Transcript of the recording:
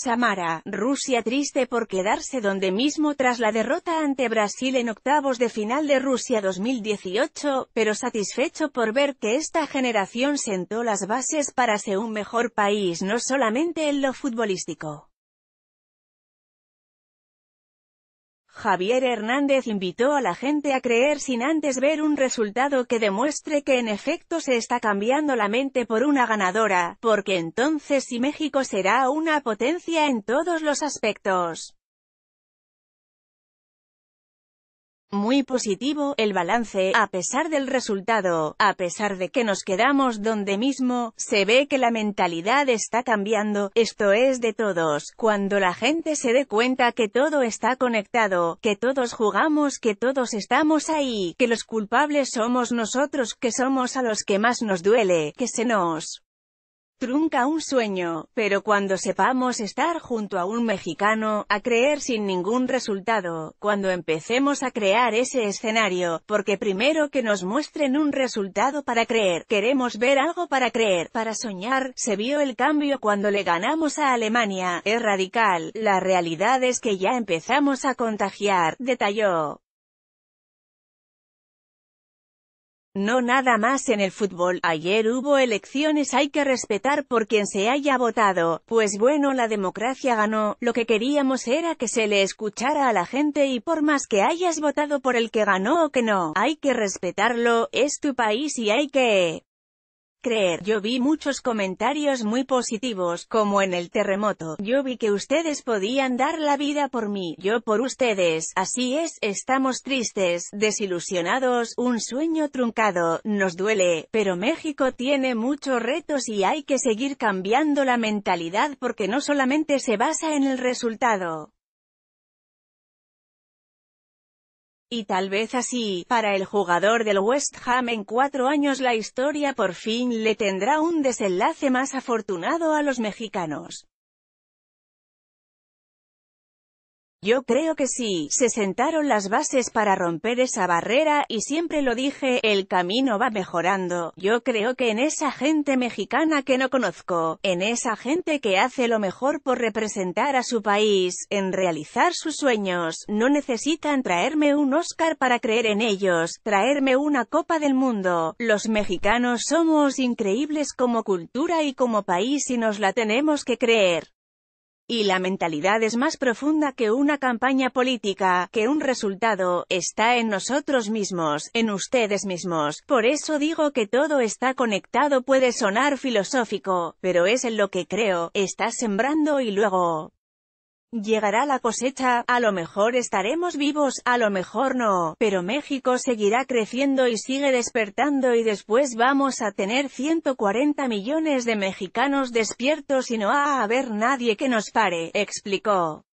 Samara, Rusia triste por quedarse donde mismo tras la derrota ante Brasil en octavos de final de Rusia 2018, pero satisfecho por ver que esta generación sentó las bases para ser un mejor país no solamente en lo futbolístico. Javier Hernández invitó a la gente a creer sin antes ver un resultado que demuestre que en efecto se está cambiando la mente por una ganadora, porque entonces sí México será una potencia en todos los aspectos. Muy positivo, el balance, a pesar del resultado, a pesar de que nos quedamos donde mismo, se ve que la mentalidad está cambiando, esto es de todos, cuando la gente se dé cuenta que todo está conectado, que todos jugamos, que todos estamos ahí, que los culpables somos nosotros, que somos a los que más nos duele, que se nos Trunca un sueño, pero cuando sepamos estar junto a un mexicano, a creer sin ningún resultado, cuando empecemos a crear ese escenario, porque primero que nos muestren un resultado para creer, queremos ver algo para creer, para soñar, se vio el cambio cuando le ganamos a Alemania, es radical, la realidad es que ya empezamos a contagiar, detalló. No nada más en el fútbol, ayer hubo elecciones hay que respetar por quien se haya votado, pues bueno la democracia ganó, lo que queríamos era que se le escuchara a la gente y por más que hayas votado por el que ganó o que no, hay que respetarlo, es tu país y hay que creer. Yo vi muchos comentarios muy positivos, como en el terremoto. Yo vi que ustedes podían dar la vida por mí, yo por ustedes. Así es, estamos tristes, desilusionados, un sueño truncado, nos duele, pero México tiene muchos retos y hay que seguir cambiando la mentalidad porque no solamente se basa en el resultado. Y tal vez así, para el jugador del West Ham en cuatro años la historia por fin le tendrá un desenlace más afortunado a los mexicanos. Yo creo que sí, se sentaron las bases para romper esa barrera, y siempre lo dije, el camino va mejorando, yo creo que en esa gente mexicana que no conozco, en esa gente que hace lo mejor por representar a su país, en realizar sus sueños, no necesitan traerme un Oscar para creer en ellos, traerme una Copa del Mundo, los mexicanos somos increíbles como cultura y como país y nos la tenemos que creer. Y la mentalidad es más profunda que una campaña política, que un resultado, está en nosotros mismos, en ustedes mismos. Por eso digo que todo está conectado puede sonar filosófico, pero es en lo que creo, está sembrando y luego Llegará la cosecha, a lo mejor estaremos vivos, a lo mejor no, pero México seguirá creciendo y sigue despertando y después vamos a tener 140 millones de mexicanos despiertos y no va a haber nadie que nos pare, explicó.